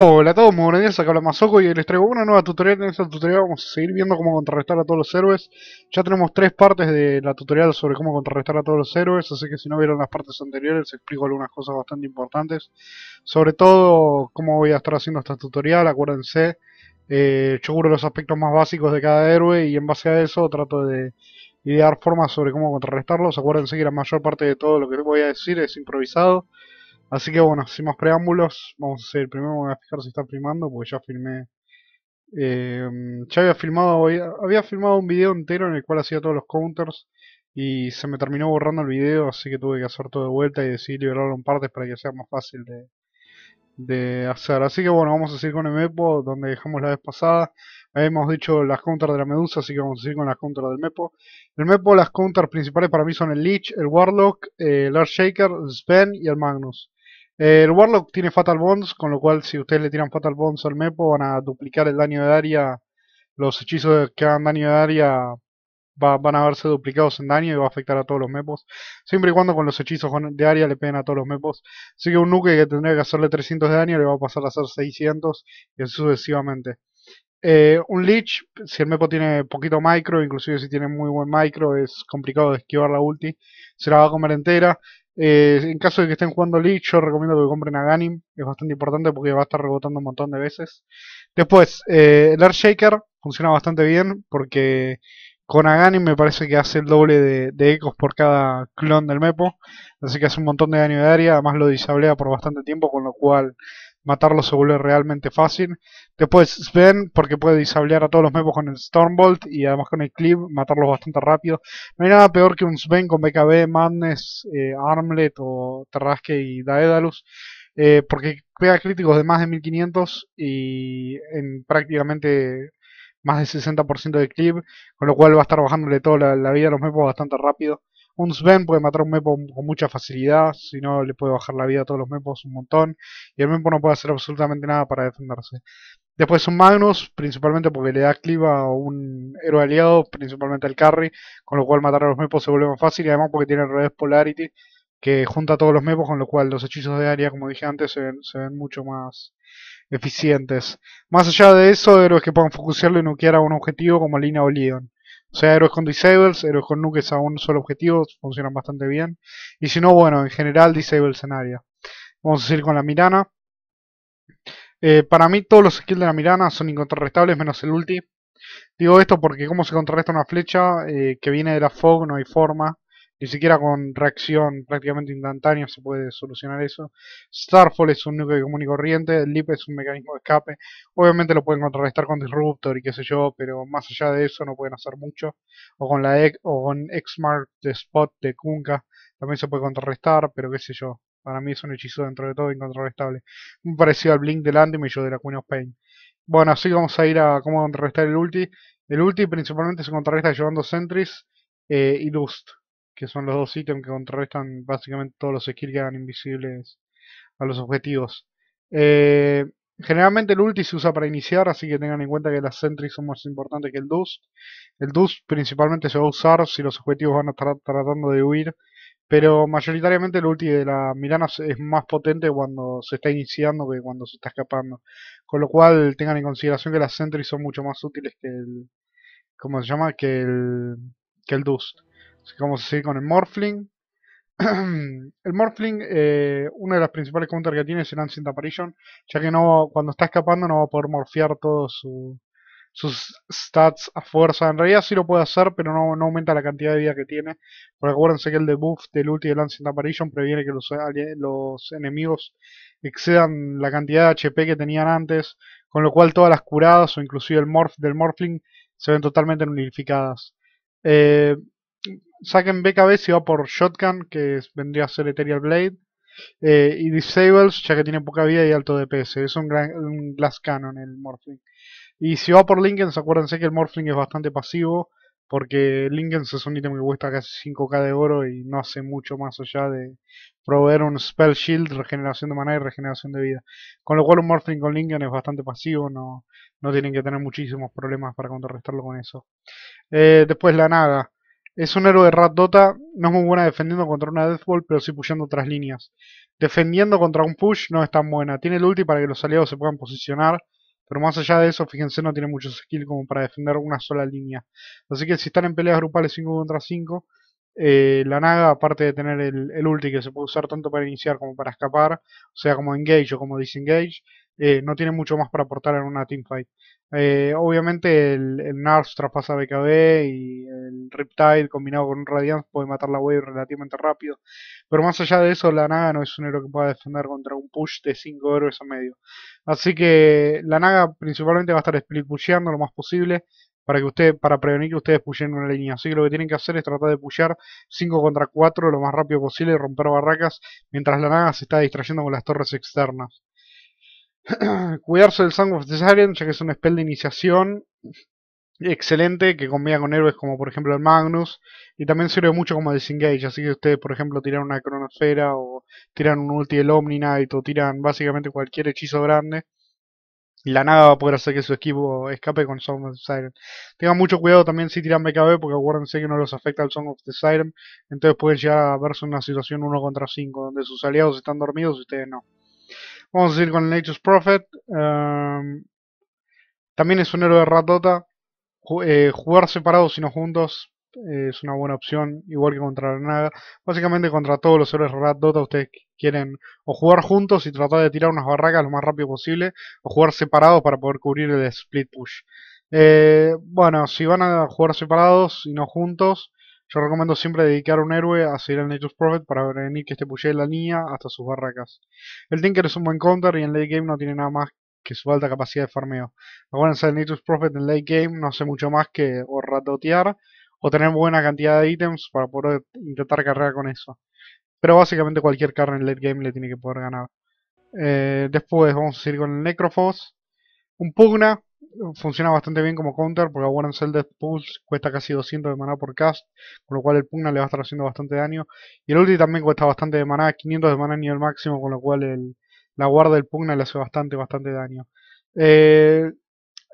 Hola a todos, muy buenos días, acá habla Mazoco y les traigo una nueva tutorial. En esta tutorial vamos a seguir viendo cómo contrarrestar a todos los héroes. Ya tenemos tres partes de la tutorial sobre cómo contrarrestar a todos los héroes, así que si no vieron las partes anteriores explico algunas cosas bastante importantes. Sobre todo, cómo voy a estar haciendo esta tutorial, acuérdense. Eh, yo cubro los aspectos más básicos de cada héroe y en base a eso trato de idear formas sobre cómo contrarrestarlos. Acuérdense que la mayor parte de todo lo que voy a decir es improvisado. Así que bueno, sin más preámbulos, vamos a seguir. Primero voy a fijar si está filmando, porque ya filmé. Eh, ya había filmado, había filmado un video entero en el cual hacía todos los counters y se me terminó borrando el video, así que tuve que hacer todo de vuelta y decidí liberarlo en partes para que sea más fácil de, hacer. Así que bueno, vamos a seguir con el Mepo, donde dejamos la vez pasada. hemos dicho las counters de la Medusa, así que vamos a seguir con las counters del Mepo. El Mepo, las counters principales para mí son el Leech, el Warlock, eh, el Shaker, el Sven y el Magnus. Eh, el Warlock tiene Fatal Bonds, con lo cual si ustedes le tiran Fatal Bonds al Mepo van a duplicar el daño de área. Los hechizos que hagan daño de área van a verse duplicados en daño y va a afectar a todos los Mepos. Siempre y cuando con los hechizos de área le peguen a todos los Mepos. Así que un nuke que tendría que hacerle 300 de daño le va a pasar a hacer 600 y sucesivamente. Eh, un Leech, si el Mepo tiene poquito micro, inclusive si tiene muy buen micro, es complicado de esquivar la ulti, se la va a comer entera. Eh, en caso de que estén jugando Leech, yo recomiendo que compren a Ganim, es bastante importante porque va a estar rebotando un montón de veces. Después, eh, el earthshaker Shaker funciona bastante bien porque con Aganim me parece que hace el doble de, de, ecos por cada clon del Mepo. Así que hace un montón de daño de área. Además lo disablea por bastante tiempo, con lo cual matarlo se vuelve realmente fácil. Después Sven, porque puede disablear a todos los mepos con el Stormbolt y además con el Clip, matarlos bastante rápido. No hay nada peor que un Sven con BKB, Madness, eh, Armlet o Terrasque y Daedalus. Eh, porque pega críticos de más de 1500 y en prácticamente más del 60% de clip, con lo cual va a estar bajándole toda la, vida a los mepos bastante rápido. Un Sven puede matar a un Mepo con mucha facilidad, si no le puede bajar la vida a todos los Mepos un montón, y el Mepo no puede hacer absolutamente nada para defenderse. Después son Magnus, principalmente porque le da cliva a un héroe aliado, principalmente al carry, con lo cual matar a los Mepos se vuelve más fácil, y además porque tiene el revés Polarity, que junta a todos los mepos, con lo cual los hechizos de área, como dije antes, se ven, mucho más eficientes. Más allá de eso, héroes que puedan focusearlo y nuquear a un objetivo como Lina o Leon. O sea, héroes con disables, héroes con nukes a un solo objetivo, funcionan bastante bien. Y si no, bueno, en general disables en Vamos a seguir con la Mirana. Eh, para mí todos los skills de la Mirana son incontrarrestables menos el ulti. Digo esto porque como se contrarresta una flecha eh, que viene de la fog, no hay forma ni siquiera con reacción prácticamente instantánea se puede solucionar eso. Starfall es un núcleo común y corriente, el LIP es un mecanismo de escape. Obviamente lo pueden contrarrestar con Disruptor y qué sé yo, pero más allá de eso no pueden hacer mucho. O con la X, o con Xmark de Spot de Kunka también se puede contrarrestar, pero qué sé yo. Para mí es un hechizo dentro de todo incontrarrestable. Muy parecido al Blink del Anime y yo de la Queen of Pain. Bueno, así vamos a ir a cómo contrarrestar el ulti. El ulti principalmente se contrarresta llevando sentries eh, y lust que son los dos ítems que contrarrestan básicamente todos los skills que hagan invisibles a los objetivos. Eh, generalmente el ulti se usa para iniciar, así que tengan en cuenta que las sentries son más importantes que el dust. El dust principalmente se va a usar si los objetivos van a estar tratando de huir, pero mayoritariamente el ulti de la Milana es más potente cuando se está iniciando que cuando se está escapando. Con lo cual tengan en consideración que las sentries son mucho más útiles que el... ¿Cómo se llama? Que el, que el dust. Vamos a seguir con el Morphling. el Morphling, eh, una de las principales counters que tiene es el Ancient Apparition, ya que no cuando está escapando no va a poder morfear todos sus stats a fuerza. En realidad sí lo puede hacer, pero no, aumenta la cantidad de vida que tiene. por acuérdense que el debuff del ulti del Ancient Apparition previene que los, enemigos excedan la cantidad de HP que tenían antes, con lo cual todas las curadas o inclusive el morph del Morphling se ven totalmente nulificadas. Eh, Saquen BKB si va por Shotgun, que vendría a ser Ethereal Blade. Eh, y Disables, ya que tiene poca vida y alto DPS. Es un, gran, Glass Cannon el Morphling. Y si va por Lincolns, acuérdense que el Morphling es bastante pasivo. Porque Lincolns es un ítem que cuesta casi 5k de oro y no hace mucho más allá de proveer un Spell Shield, regeneración de maná y regeneración de vida. Con lo cual un Morphling con lincoln es bastante pasivo, no, no tienen que tener muchísimos problemas para contrarrestarlo con eso. Eh, después la Naga. Es un héroe de Rat Dota, no es muy buena defendiendo contra una Death Ball, pero sí pushando otras líneas. Defendiendo contra un push no es tan buena. Tiene el ulti para que los aliados se puedan posicionar, pero más allá de eso, fíjense, no tiene mucho skill como para defender una sola línea. Así que si están en peleas grupales 5 contra 5, eh, la naga, aparte de tener el, el, ulti que se puede usar tanto para iniciar como para escapar, o sea, como engage o como disengage, eh, no tiene mucho más para aportar en una teamfight. Eh, obviamente el, el traspasa BKB y el Riptide combinado con un Radiance puede matar la wave relativamente rápido. Pero más allá de eso, la Naga no es un héroe que pueda defender contra un push de 5 héroes a medio. Así que la Naga principalmente va a estar split lo más posible para que usted, para prevenir que ustedes pushen una línea. Así que lo que tienen que hacer es tratar de puyar 5 contra 4 lo más rápido posible y romper barracas mientras la naga se está distrayendo con las torres externas. Cuidarse del Song of the ya que es un spell de iniciación excelente que combina con héroes como por ejemplo el Magnus y también sirve mucho como disengage así que ustedes por ejemplo tiran una cronosfera o tiran un ulti del Omni o tiran básicamente cualquier hechizo grande la nada va a poder hacer que su equipo escape con Song of the Siren. Tengan mucho cuidado también si tiran BKB, porque acuérdense que no los afecta el Song of the Siren. Entonces pueden llegar a verse en una situación 1 contra 5, donde sus aliados están dormidos y ustedes no. Vamos a seguir con Nature's Prophet. Em, también es un héroe de ratota. Eh, jugar separados, sino juntos, es una buena opción, igual que contra naga Básicamente contra todos los héroes Rat Dota ustedes quieren o jugar juntos y tratar de tirar unas barracas lo más rápido posible, o jugar separados para poder cubrir el split push. Eh, bueno, si van a jugar separados y no juntos, yo recomiendo siempre dedicar a un héroe a seguir el Nature's Prophet para prevenir que este pushee la línea hasta sus barracas. El Tinker es un buen counter y en late game no tiene nada más que su alta capacidad de farmeo. Acuérdense, el Nature's Prophet en late game no hace mucho más que o ratotear o tener buena cantidad de ítems para poder intentar cargar con eso. Pero básicamente cualquier carne en late game le tiene que poder ganar. Eh, después vamos a seguir con el Necrophos. Un Pugna. Funciona bastante bien como counter porque Warren el Death Pulse. Cuesta casi 200 de maná por cast. Con lo cual el Pugna le va a estar haciendo bastante daño. Y el ulti también cuesta bastante de maná. 500 de maná ni el máximo. Con lo cual el, la guarda del Pugna le hace bastante, bastante daño. Eh,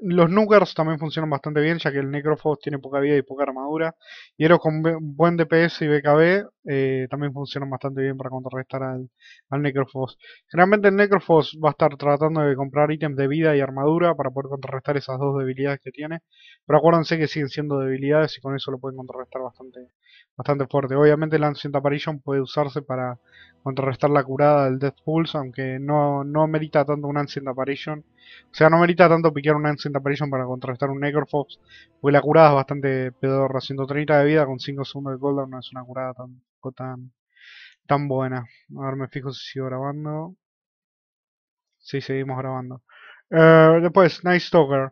los Nuggers también funcionan bastante bien, ya que el Necrophos tiene poca vida y poca armadura. Y Ero con buen DPS y BKB eh, también funcionan bastante bien para contrarrestar al, al Necrophos. Generalmente el Necrophos va a estar tratando de comprar ítems de vida y armadura para poder contrarrestar esas dos debilidades que tiene. Pero acuérdense que siguen siendo debilidades y con eso lo pueden contrarrestar bastante, bastante fuerte. Obviamente el Ancient Apparition puede usarse para contrarrestar la curada del Death Pulse, aunque no, no merita tanto un Ancient Apparition o sea, no merita tanto piquear un Ancient Apparition para contrarrestar un Necrofox, porque la curada es bastante pedorra. 130 de vida con 5 segundos de cooldown no es una curada tan, tan, tan buena. A ver, me fijo si sigo grabando. Sí, seguimos grabando. Eh, después, Night Stalker.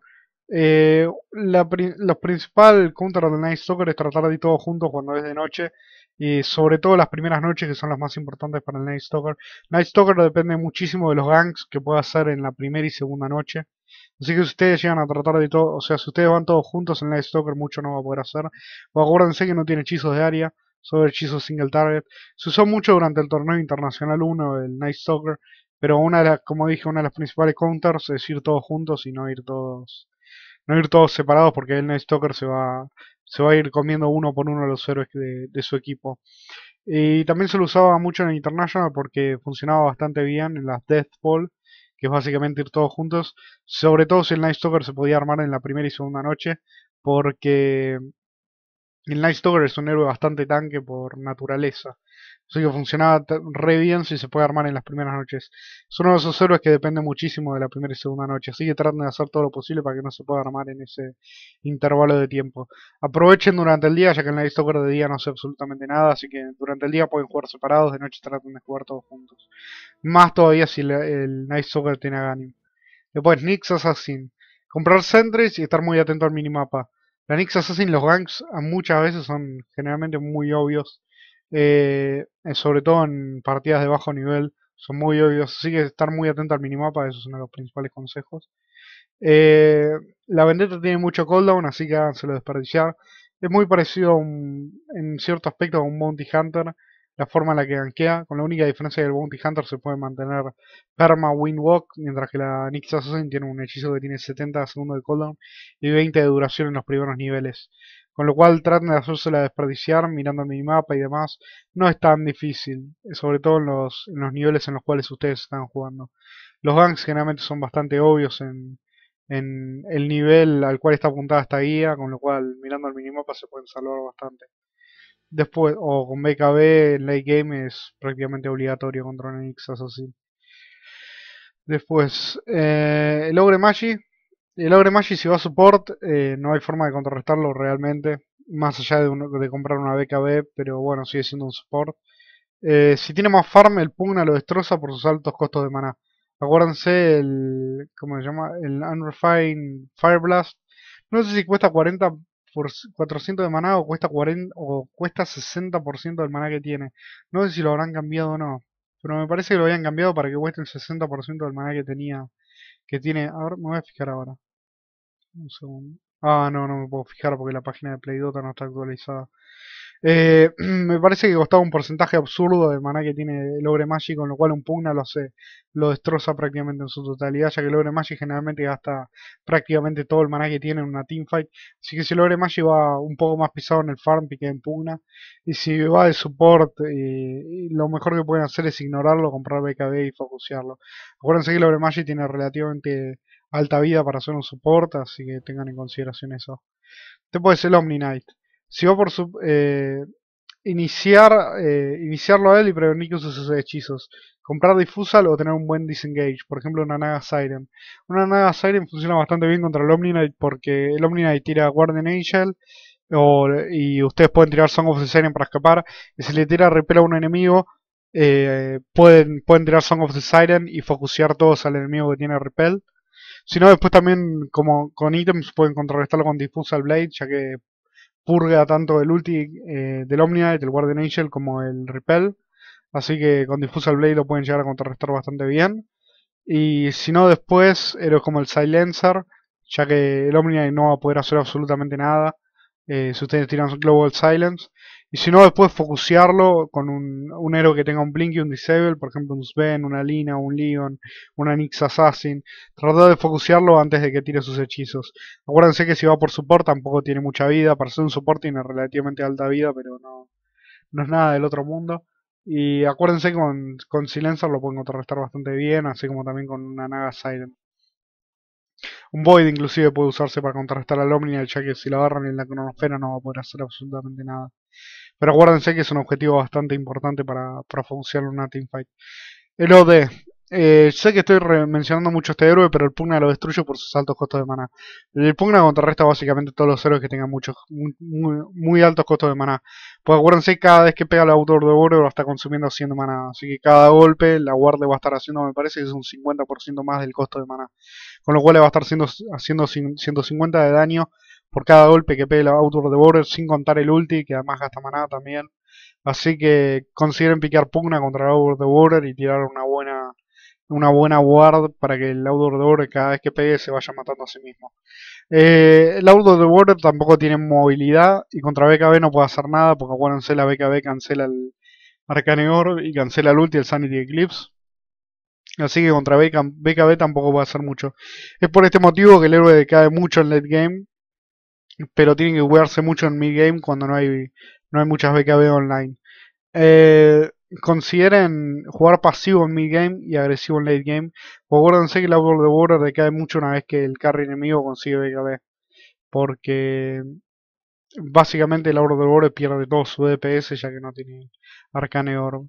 Eh, la, principal contra de Night Stalker es tratar de ir todos juntos cuando es de noche y sobre todo las primeras noches que son las más importantes para el Night Stalker. Night Stalker depende muchísimo de los ganks que pueda hacer en la primera y segunda noche. Así que si ustedes llegan a tratar de todo, o sea, si ustedes van todos juntos en Night Stalker, mucho no va a poder hacer. O acuérdense que no tiene hechizos de área, solo hechizos single target. Se usó mucho durante el torneo internacional 1 el Night Stalker, pero una de las, como dije, una de las principales counters es ir todos juntos y no ir todos no ir todos separados porque el Night Stalker se va, se va a ir comiendo uno por uno a los héroes de, su equipo. Y también se lo usaba mucho en International porque funcionaba bastante bien en las Death Ball, que es básicamente ir todos juntos, sobre todo si el Night Stalker se podía armar en la primera y segunda noche, porque el Night Stalker es un héroe bastante tanque por naturaleza. Así que funcionaba re bien si se puede armar en las primeras noches. Es uno de esos héroes que depende muchísimo de la primera y segunda noche. Así que traten de hacer todo lo posible para que no se pueda armar en ese intervalo de tiempo. Aprovechen durante el día, ya que el Night Soccer de día no hace absolutamente nada. Así que durante el día pueden jugar separados, de noche traten de jugar todos juntos. Más todavía si el Night Soccer tiene a Después Nix Assassin. Comprar sentries y estar muy atento al minimapa. La Nix Assassin, los ganks muchas veces son generalmente muy obvios eh, sobre todo en partidas de bajo nivel, son muy obvios, así que estar muy atento al minimapa, uno de los principales consejos. Eh, la vendetta tiene mucho cooldown, así que háganselo desperdiciar. Es muy parecido en cierto aspecto a un Bounty Hunter, la forma en la que gankea, con la única diferencia que el Bounty Hunter se puede mantener perma Windwalk, mientras que la nick Assassin tiene un hechizo que tiene 70 segundos de cooldown y 20 de duración en los primeros niveles con lo cual traten de hacérsela desperdiciar mirando el minimapa y demás. No es tan difícil, sobre todo en los, en los niveles en los cuales ustedes están jugando. Los ganks generalmente son bastante obvios en, el nivel al cual está apuntada esta guía, con lo cual mirando el minimapa se pueden salvar bastante. Después, o con BKB en late game es prácticamente obligatorio contra un así. así. Después, eh, el Ogre el Ogre Magi si va a support eh, no hay forma de contrarrestarlo realmente, más allá de, comprar una BKB, pero bueno, sigue siendo un support. Eh, si tiene más farm, el Pugna lo destroza por sus altos costos de maná. Acuérdense el, ¿cómo se llama? El Unrefined No sé si cuesta 40 por 400 de maná o cuesta 40 o cuesta 60% del maná que tiene. No sé si lo habrán cambiado o no, pero me parece que lo habían cambiado para que cueste el 60% del maná que tenía que tiene, ahora me voy a fijar ahora. Un segundo. Ah, no, no me puedo fijar porque la página de Dota no está actualizada. Eh, me parece que costaba un porcentaje absurdo de maná que tiene el Logre Magic, con lo cual un pugna lo, lo destroza prácticamente en su totalidad, ya que Ogre Magic generalmente gasta prácticamente todo el maná que tiene en una teamfight. Así que si Logre Magic va un poco más pisado en el farm, que en pugna. Y si va de support, eh, lo mejor que pueden hacer es ignorarlo, comprar BKB y focusearlo. Acuérdense que Ogre Magic tiene relativamente alta vida para hacer un support, así que tengan en consideración eso. Después el Omni Knight. Si va por su, eh, iniciar, eh, iniciarlo a él y prevenir que use sus hechizos. Comprar Difusal o tener un buen Disengage, por ejemplo una Naga Siren. Una Naga Siren funciona bastante bien contra el omni porque el omni tira Guardian Angel y ustedes pueden tirar Song of the Siren para escapar. Y si le tira repel a un enemigo, eh, pueden, pueden tirar Song of the Siren y focusear todos al enemigo que tiene repel. Si no, después también como con ítems pueden contrarrestarlo con Difusal Blade, ya que purga tanto el ulti eh, del omnia del Guardian Angel como el Repel. Así que con Diffusal Blade lo pueden llegar a contrarrestar bastante bien. Y si no, después héroes como el Silencer, ya que el Omni no va a poder hacer absolutamente nada eh, si ustedes tiran Global Silence. Y si no, después focusearlo con un, un héroe que tenga un Blink y un Disable, por ejemplo un Sven, una Lina, un Leon, una Nix Assassin. Tratar de focusearlo antes de que tire sus hechizos. Acuérdense que si va por support tampoco tiene mucha vida. Para ser un support tiene relativamente alta vida, pero no, no es nada del otro mundo. Y acuérdense que con, con Silencer lo pueden contrarrestar bastante bien, así como también con una Naga Siren. Un Void inclusive puede usarse para contrarrestar al Omni, ya que si lo agarran en la cronosfera no va a poder hacer absolutamente nada. Pero acuérdense que es un objetivo bastante importante para, para funcionar una teamfight. El OD. Eh, sé que estoy mencionando mucho este héroe, pero el Pugna lo destruye por sus altos costos de maná. El Pugna contrarresta básicamente todos los héroes que tengan muchos, muy, altos costos de maná. Pues acuérdense, cada vez que pega el autor de oro lo está consumiendo haciendo maná. Así que cada golpe la guardia va a estar haciendo, me parece, que es un 50% más del costo de maná. Con lo cual le va a estar haciendo, haciendo 150 de daño por cada golpe que pegue el de border sin contar el ulti, que además gasta manada también. Así que consideren piquear pugna contra el de border y tirar una buena una buena ward para que el Outdoor border cada vez que pegue se vaya matando a sí mismo. Eh, el Outdoor border tampoco tiene movilidad y contra BKB no puede hacer nada porque acuérdense la BKB cancela el Arcaneor y cancela el ulti el Sanity Eclipse. Así que contra BKB, BKB tampoco puede hacer mucho. Es por este motivo que el héroe decae mucho en late game pero tienen que jugarse mucho en mid-game cuando no hay, no hay muchas BKB online. Eh, consideren jugar pasivo en mid-game y agresivo en late-game. Acuérdense que la World de Border decae mucho una vez que el carry enemigo consigue BKB. Porque básicamente la World de Border pierde todo su DPS ya que no tiene Arcane oro.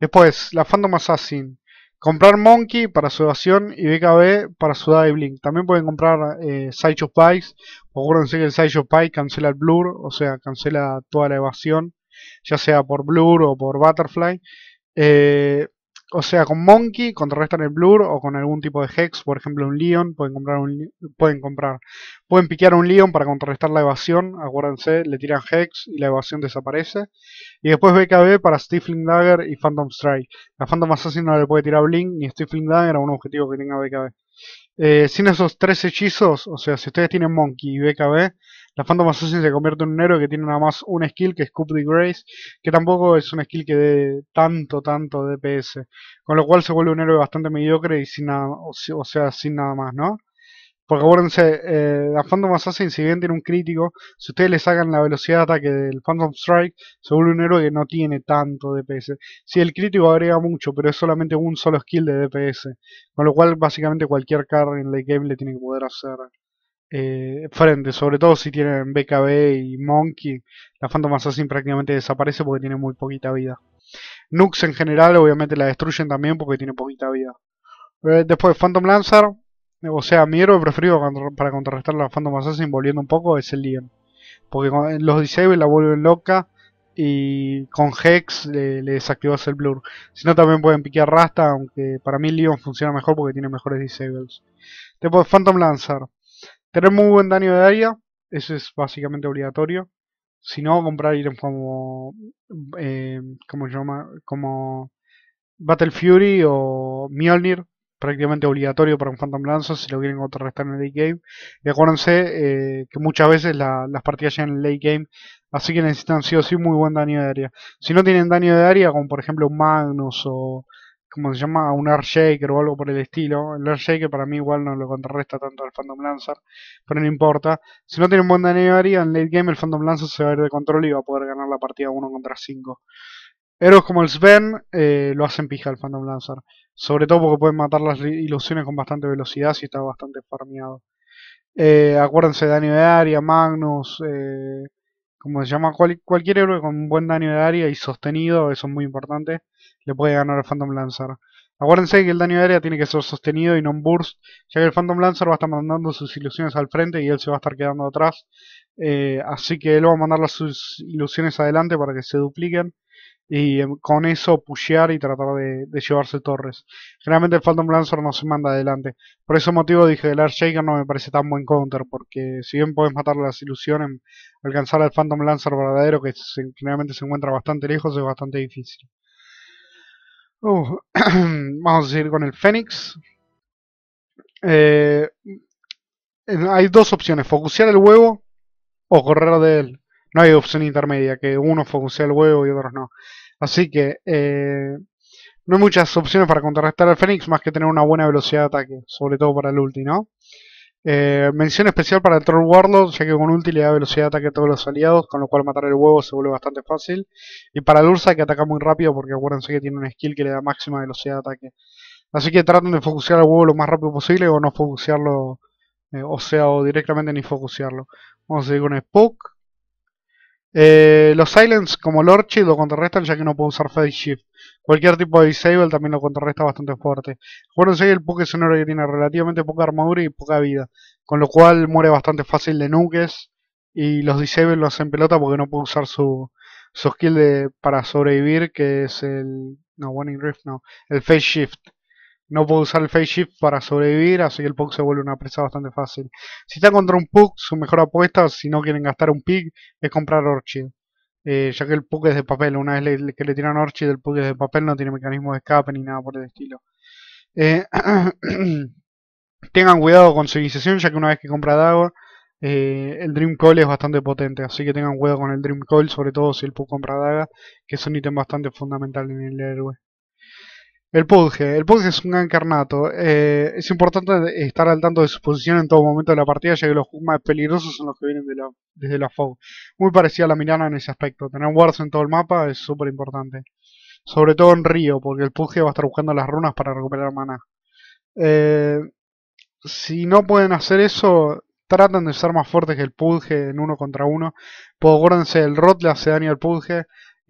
Después, la Phantom Assassin. Comprar Monkey para su evasión y BKB para su Dive Blink. También pueden comprar eh, Sideshow Pikes. Acuérdense que el Sideshow Pike cancela el Blur, o sea, cancela toda la evasión, ya sea por Blur o por Butterfly. Eh, o sea, con Monkey contrarrestan el blur o con algún tipo de hex, por ejemplo un Leon, pueden comprar un pueden comprar, pueden piquear un Leon para contrarrestar la evasión, acuérdense, le tiran hex y la evasión desaparece. Y después BKB para Stifling Dagger y Phantom Strike. La Phantom Assassin no le puede tirar Blink ni Stifling Dagger a un objetivo que tenga BKB. Eh, sin esos tres hechizos, o sea, si ustedes tienen Monkey y BKB, la Phantom Assassin se convierte en un héroe que tiene nada más un skill que es Coup de Grace, que tampoco es un skill que dé tanto, tanto DPS, con lo cual se vuelve un héroe bastante mediocre y sin nada, o sea, sin nada más, ¿no? Porque acuérdense, la Phantom Assassin, si bien tiene un crítico, si ustedes le sacan la velocidad de ataque del Phantom Strike, se vuelve un héroe que no tiene tanto DPS. si el crítico agrega mucho, pero es solamente un solo skill de DPS. Con lo cual, básicamente, cualquier carry en late game le tiene que poder hacer eh, frente. Sobre todo si tienen BKB y Monkey, la Phantom Assassin prácticamente desaparece porque tiene muy poquita vida. Nux en general, obviamente, la destruyen también porque tiene poquita vida. Eh, después, Phantom Lancer o sea, mi héroe preferido para contrarrestar la Phantom Assassin, volviendo un poco, es el Leon. Porque los Disables la vuelven loca y con Hex le, desactivas el blur. Si no, también pueden piquear Rasta, aunque para mí Leon funciona mejor porque tiene mejores disables. Después Phantom Lancer. Tener muy buen daño de área, eso es básicamente obligatorio. Si no, comprar en como. Eh, como llama? Como. Battle Fury o Mjolnir prácticamente obligatorio para un Phantom Lancer si lo quieren contrarrestar en el late game. Y acuérdense eh, que muchas veces las partidas llegan en el late game, así que necesitan sí o sí muy buen daño de área. Si no tienen daño de área, como por ejemplo un Magnus o como se llama, un Air Shaker o algo por el estilo. El Air Shaker para mí igual no lo contrarresta tanto al Phantom Lancer, pero no importa. Si no tienen buen daño de área, en late game el Phantom Lancer se va a ir de control y va a poder ganar la partida 1 contra 5. Héroes como el Sven eh, lo hacen pija el Phantom Lancer. Sobre todo porque pueden matar las ilusiones con bastante velocidad si está bastante farmeado. Eh, acuérdense, daño de área, Magnus, eh, como se llama, cualquier héroe con buen daño de área y sostenido, eso es muy importante, le puede ganar al Phantom Lancer. Acuérdense que el daño de área tiene que ser sostenido y no un burst, ya que el Phantom Lancer va a estar mandando sus ilusiones al frente y él se va a estar quedando atrás. así que él va a mandar las sus ilusiones adelante para que se dupliquen y em, con eso pushear y tratar de, llevarse torres. Generalmente el Phantom Lancer no se manda adelante. Por ese motivo dije el Air Shaker no me parece tan buen counter, porque si bien puedes matar las ilusiones, alcanzar al Phantom Lancer verdadero, que generalmente se encuentra bastante lejos, es bastante difícil. Uh, vamos a seguir con el Fénix. Eh, hay dos opciones, focusear el huevo o correr de él. No hay opción intermedia, que uno focusea el huevo y otros no. Así que eh, no hay muchas opciones para contrarrestar al Fénix más que tener una buena velocidad de ataque, sobre todo para el ulti, ¿no? Eh, mención especial para el Troll Warlord, ya que con ulti le da velocidad de ataque a todos los aliados, con lo cual matar el huevo se vuelve bastante fácil. Y para el Ursa que ataca muy rápido, porque acuérdense que tiene un skill que le da máxima velocidad de ataque. Así que traten de focusear el huevo lo más rápido posible o no focusearlo, eh, o sea, o directamente ni focusearlo. Vamos a seguir con Spook. Eh, los Silence como Lord lo contrarrestan ya que no puede usar phase Shift. Cualquier tipo de disable también lo contrarresta bastante fuerte. Acuérdense que el Puke es un que tiene relativamente poca armadura y poca vida. Con lo cual muere bastante fácil de nukes. Y los disable lo hacen pelota porque no puede usar su, su skill de, para sobrevivir que es el... No, warning Rift no. El Face Shift no puedo usar el face shift para sobrevivir, así que el Pug se vuelve una presa bastante fácil. Si está contra un Pug, su mejor apuesta, si no quieren gastar un pick, es comprar Orchid. Eh, ya que el Pug es de papel, una vez que le tiran Orchid, el Pug es de papel, no tiene mecanismo de escape ni nada por el estilo. Eh, tengan cuidado con su iniciación, ya que una vez que compra Dago, eh, el Dream Call es bastante potente, así que tengan cuidado con el Dream Call, sobre todo si el Pug compra Daga, que es un ítem bastante fundamental en el héroe. El Pudge. El Pudge es un gran carnato. Eh, es importante estar al tanto de su posición en todo momento de la partida, ya que los más peligrosos son los que vienen de la, desde la FOG. Muy parecida a la Mirana en ese aspecto. Tener wards en todo el mapa es súper importante. Sobre todo en Río, porque el Pudge va a estar buscando las runas para recuperar maná. Eh, si no pueden hacer eso, tratan de ser más fuertes que el Pudge en uno contra uno. Pues el Rot le hace daño al Pudge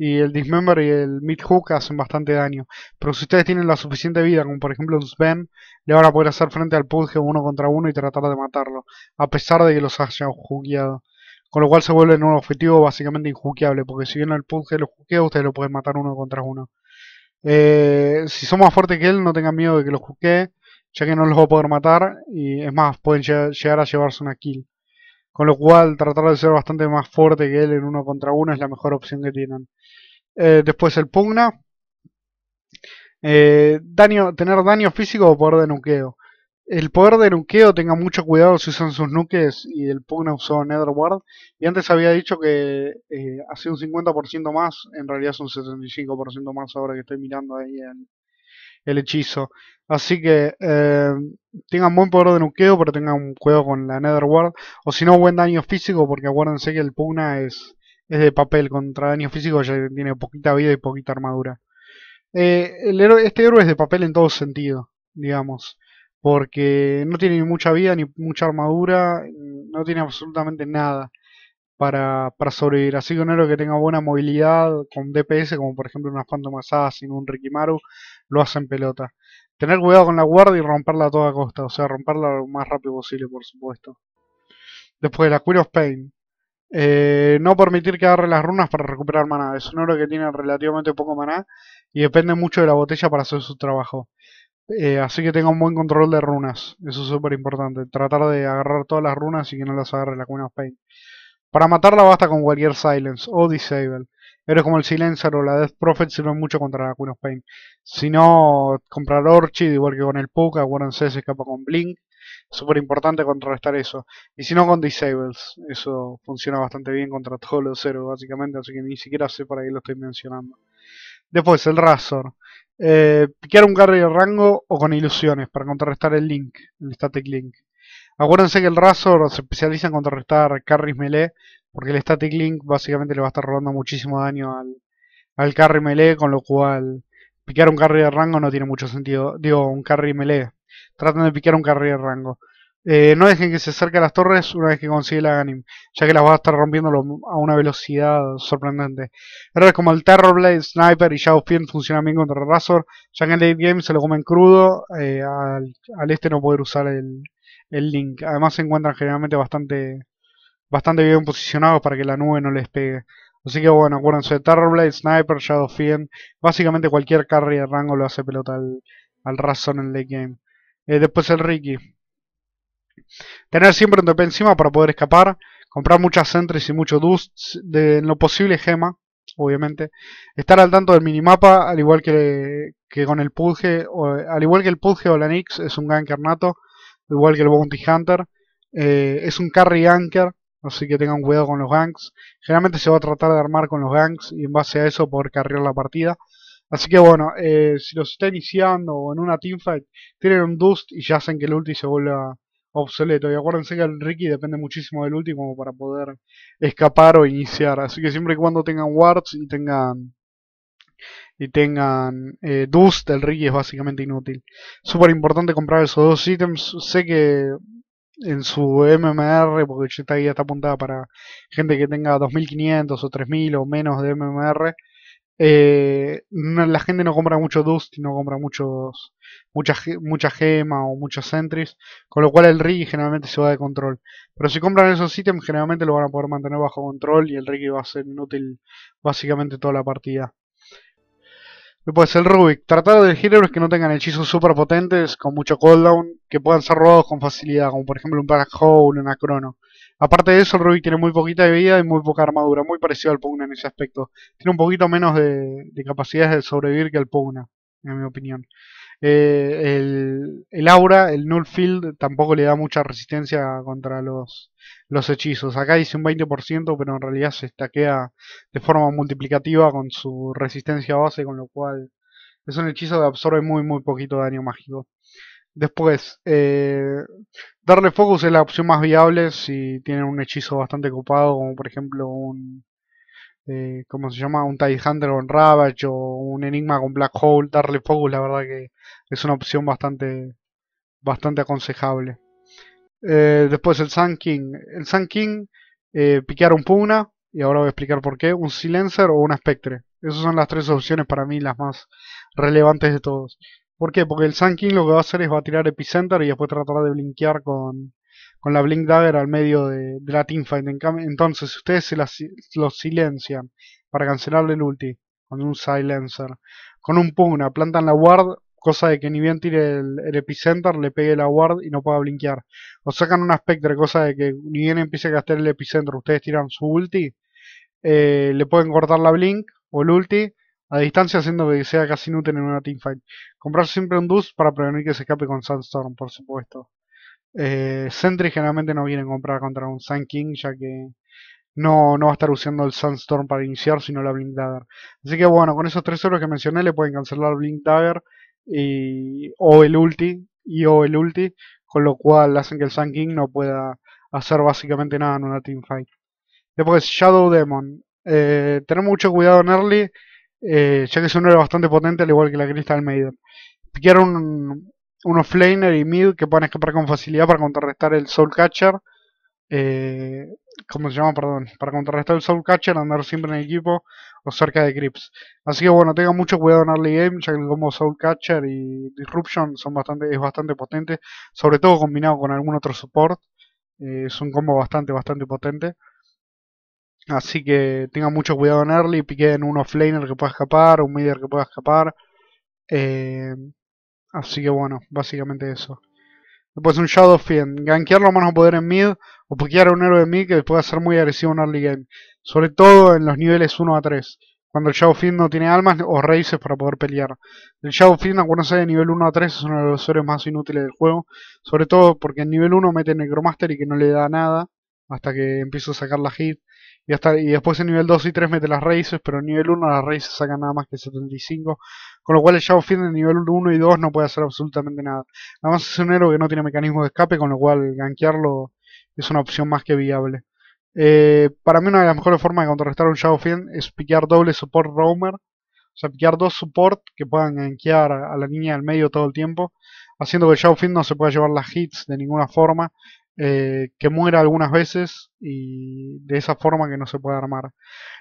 y el Dismember y el Mid Hook hacen bastante daño. Pero si ustedes tienen la suficiente vida, como por ejemplo Sven, le van a poder hacer frente al Pudge uno contra uno y tratar de matarlo, a pesar de que los hayan jugueado. Con lo cual se vuelven un objetivo básicamente injuqueable, porque si bien el Pudge lo juquea, ustedes lo pueden matar uno contra uno. Eh, si son más fuertes que él, no tengan miedo de que lo juquee, ya que no los va a poder matar, y es más, pueden llegar a llevarse una kill. Con lo cual, tratar de ser bastante más fuerte que él en uno contra uno es la mejor opción que tienen. Eh, después el Pugna. Eh, daño, tener daño físico o poder de nuqueo. El poder de nuqueo, tenga mucho cuidado si usan sus nuques y el Pugna usó ward. Y antes había dicho que eh, hacía un 50% más, en realidad es un 75% más ahora que estoy mirando ahí el, el hechizo. Así que eh, tengan buen poder de nuqueo, pero tengan juego con la Netherworld. O si no, buen daño físico, porque acuérdense que el Pugna es, es de papel contra daño físico, ya tiene poquita vida y poquita armadura. Eh, el héroe, este héroe es de papel en todo sentido, digamos. Porque no tiene ni mucha vida, ni mucha armadura, no tiene absolutamente nada para, para sobrevivir. Así que un héroe que tenga buena movilidad con DPS, como por ejemplo una Phantom sin un Rikimaru, lo hacen pelota. Tener cuidado con la guardia y romperla a toda costa, o sea, romperla lo más rápido posible, por supuesto. Después, la Queen of Pain. Eh, no permitir que agarre las runas para recuperar maná. Es un oro que tiene relativamente poco maná y depende mucho de la botella para hacer su trabajo. Eh, así que tenga un buen control de runas. Eso es súper importante. Tratar de agarrar todas las runas y que no las agarre la Queen of Pain. Para matarla basta con cualquier Silence o Disable es como el Silencer o la Death Prophet sirven mucho contra algunos Pain. Si no, comprar Orchid, igual que con el Puck. Acuérdense, se escapa con Blink. Súper importante contrarrestar eso. Y si no, con Disables. Eso funciona bastante bien contra todos los cero, básicamente. Así que ni siquiera sé por ahí lo estoy mencionando. Después, el Razor. Eh, piquear un carry de rango o con ilusiones para contrarrestar el Link, el Static Link. Acuérdense que el Razor se especializa en contrarrestar carries melee, porque el Static Link básicamente le va a estar robando muchísimo daño al, al carry melee, con lo cual picar un carry de rango no tiene mucho sentido. Digo, un carry melee. Traten de picar un carry de rango. Eh, no dejen que se acerque a las torres una vez que consigue la Ganim, ya que las va a estar rompiendo a una velocidad sorprendente. Errores como el Terrorblade, Sniper y Shadow funcionan bien contra Razor, ya que en late game se lo comen crudo, eh, al, este no poder usar el, el link. Además se encuentran generalmente bastante bastante bien posicionados para que la nube no les pegue. Así que bueno, acuérdense, Terrorblade, Sniper, Shadow Fiend, básicamente cualquier carry de rango lo hace pelota al, razón en late game. Eh, después el Ricky. Tener siempre un TP encima para poder escapar, comprar muchas sentries y mucho dust, de, en lo posible gema, obviamente. Estar al tanto del minimapa, al igual que, con el Pudge, o, al igual que el Pudge o la Nix, es un ganker nato, igual que el Bounty Hunter. Eh, es un carry anker. Así que tengan cuidado con los ganks. Generalmente se va a tratar de armar con los ganks y en base a eso poder carrear la partida. Así que bueno, eh, si los está iniciando o en una teamfight, tienen un Dust y ya hacen que el ulti se vuelva obsoleto. Y acuérdense que el Ricky depende muchísimo del ulti como para poder escapar o iniciar. Así que siempre y cuando tengan wards y tengan y tengan eh, Dust, el Ricky es básicamente inútil. Súper importante comprar esos dos ítems. Sé que en su MMR, porque esta guía está apuntada para gente que tenga 2500 o 3000 o menos de MMR, eh, la gente no compra mucho Dust y no compra muchos mucha, gema o muchos entries con lo cual el rig generalmente se va de control. Pero si compran esos ítems, generalmente lo van a poder mantener bajo control y el rig va a ser inútil básicamente toda la partida. Pues el Rubik, tratar de elegir que no tengan hechizos super potentes, con mucho cooldown, que puedan ser robados con facilidad, como por ejemplo un Black Hole, una Crono. Aparte de eso, el Rubik tiene muy poquita vida y muy poca armadura, muy parecido al Pugna en ese aspecto. Tiene un poquito menos de, de capacidades de sobrevivir que el Pugna, en mi opinión. Eh, el, aura, el null field, tampoco le da mucha resistencia contra los, los hechizos. Acá dice un 20%, pero en realidad se estaquea de forma multiplicativa con su resistencia base, con lo cual es un hechizo que absorbe muy, muy poquito daño mágico. Después, eh, darle focus es la opción más viable si tienen un hechizo bastante ocupado. como por ejemplo un, eh, ¿cómo se llama? Un Tidehunter con Ravage o un Enigma con Black Hole, darle focus, la verdad que es una opción bastante, bastante aconsejable. Eh, después el Sun King. El Sun King eh, piquear un puna y ahora voy a explicar por qué, un Silencer o un Spectre. Esas son las tres opciones para mí las más relevantes de todos. ¿Por qué? Porque el Sun King lo que va a hacer es va a tirar Epicenter y después tratará de blinkear con, con la Blink Dagger al medio de, la teamfight. Entonces, ustedes se los silencian para cancelarle el ulti con un silencer, con un pugna, plantan la ward, cosa de que ni bien tire el, epicenter, le pegue la ward y no pueda blinkear. O sacan un spectre, cosa de que ni bien empiece a gastar el epicenter, ustedes tiran su ulti, eh, le pueden cortar la blink o el ulti a distancia haciendo que sea casi inútil en una teamfight. Comprar siempre un Dust para prevenir que se escape con Sandstorm, por supuesto. Eh, Sentry generalmente no viene a comprar contra un Sun King, ya que no, no va a estar usando el sunstorm para iniciar, sino la Blink Dagger. Así que bueno, con esos tres héroes que mencioné le pueden cancelar Blink Dagger y, o el ulti, y el con lo cual hacen que el Sun King no pueda hacer básicamente nada en una teamfight. Después Shadow Demon. Eh, tener mucho cuidado en early, eh, ya que es un héroe bastante potente, al igual que la Crystal Maiden. Quiero... un, unos flaner y mid que puedan escapar con facilidad para contrarrestar el soul catcher. Eh, ¿Cómo se llama? Perdón. Para contrarrestar el soul catcher, andar siempre en el equipo o cerca de grips Así que bueno, tenga mucho cuidado en early game, ya que el combo soul catcher y disruption son bastante, es bastante potente, sobre todo combinado con algún otro support. Eh, es un combo bastante, bastante potente. Así que tenga mucho cuidado en early, piquen un offlaner que pueda escapar, un mid que pueda escapar. Eh, Así que bueno, básicamente eso. Después un Shadow Fiend. Gankearlo más no poder en mid o pokear a un héroe en mid que pueda ser muy agresivo en early game. Sobre todo en los niveles 1 a 3. Cuando el Shadow Fiend no tiene almas o raíces para poder pelear. El Shadow Fiend, acuérdense de nivel 1 a 3, es uno de los héroes más inútiles del juego. Sobre todo porque en nivel 1 mete Necromaster y que no le da nada hasta que empieza a sacar la hit. Y, y después en nivel 2 y 3 mete las raíces, pero en nivel 1 las raíces sacan nada más que 75. Con lo cual el Shadow Fiend en nivel 1 y 2 no puede hacer absolutamente nada. Además es un héroe que no tiene mecanismo de escape, con lo cual gankearlo es una opción más que viable. Eh, para mí una de las mejores formas de contrarrestar un Shadow Fiend es piquear doble support roamer. O sea, piquear dos support que puedan gankear a la línea del medio todo el tiempo. Haciendo que el Shadow Fiend no se pueda llevar las hits de ninguna forma. Eh, que muera algunas veces y de esa forma que no se puede armar.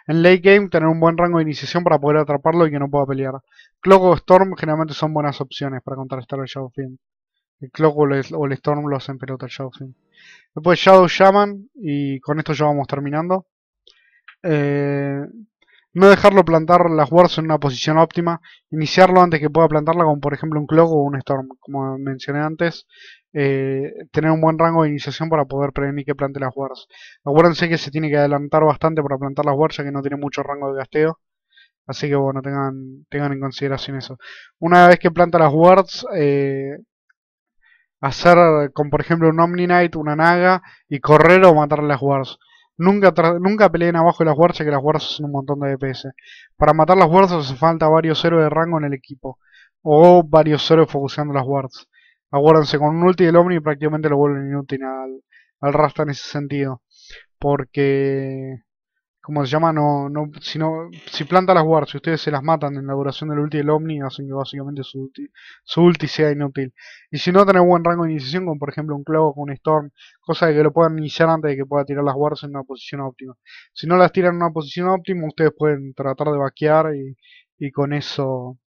En late game tener un buen rango de iniciación para poder atraparlo y que no pueda pelear. Clock o Storm generalmente son buenas opciones para contrarrestar al Fiend. El Clock o el, Storm lo hacen pelota al Fiend. Después Shadow Shaman y con esto ya vamos terminando. Eh, no dejarlo plantar las wards en una posición óptima, iniciarlo antes que pueda plantarla con por ejemplo un clock o un storm, como mencioné antes, eh, tener un buen rango de iniciación para poder prevenir que plante las wards. Acuérdense que se tiene que adelantar bastante para plantar las wards ya que no tiene mucho rango de gasteo. Así que bueno, tengan, tengan en consideración eso. Una vez que planta las wards, eh, hacer con por ejemplo un Omni Knight, una Naga y correr o matar las wards. Nunca, nunca peleen abajo de las wards que las wards son un montón de DPS. Para matar las wards hace falta varios héroes de rango en el equipo. O varios héroes focuseando las Wards. Aguárdense con un ulti del Omni prácticamente lo vuelven inútil al, al Rasta en ese sentido. Porque como se llama? No, no, si, no, si planta las wards, si ustedes se las matan en la duración del ulti del Omni, hacen que básicamente su ulti, su ulti sea inútil. Y si no tener buen rango de iniciación, como por ejemplo un clavo con un Storm, cosa que lo puedan iniciar antes de que pueda tirar las guards en una posición óptima. Si no las tiran en una posición óptima, ustedes pueden tratar de vaquear y, con eso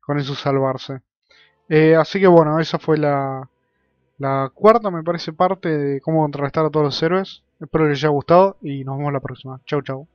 con eso salvarse. Eh, así que bueno, esa fue la, la cuarta, me parece, parte de cómo contrarrestar a todos los héroes. Espero que les haya gustado y nos vemos la próxima. Chau, chau.